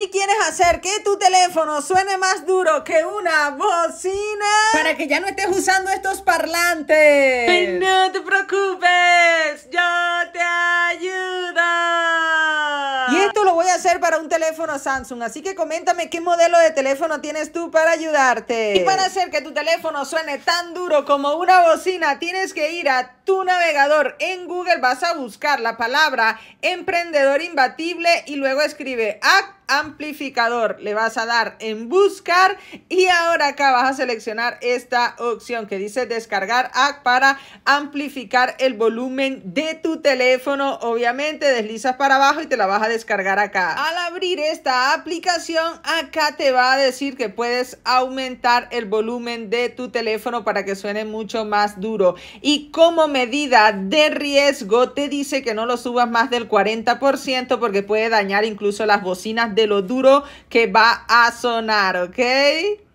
Y quieres hacer que tu teléfono suene más duro que una bocina. Para que ya no estés usando estos parlantes. no te preocupes, yo te ayudo. Y esto voy a hacer para un teléfono Samsung, así que coméntame qué modelo de teléfono tienes tú para ayudarte. Y para hacer que tu teléfono suene tan duro como una bocina, tienes que ir a tu navegador en Google, vas a buscar la palabra emprendedor imbatible y luego escribe amplificador. Le vas a dar en buscar y ahora acá vas a seleccionar esta opción que dice descargar app para amplificar el volumen de tu teléfono. Obviamente deslizas para abajo y te la vas a descargar a al abrir esta aplicación, acá te va a decir que puedes aumentar el volumen de tu teléfono para que suene mucho más duro. Y como medida de riesgo, te dice que no lo subas más del 40% porque puede dañar incluso las bocinas de lo duro que va a sonar, ¿ok?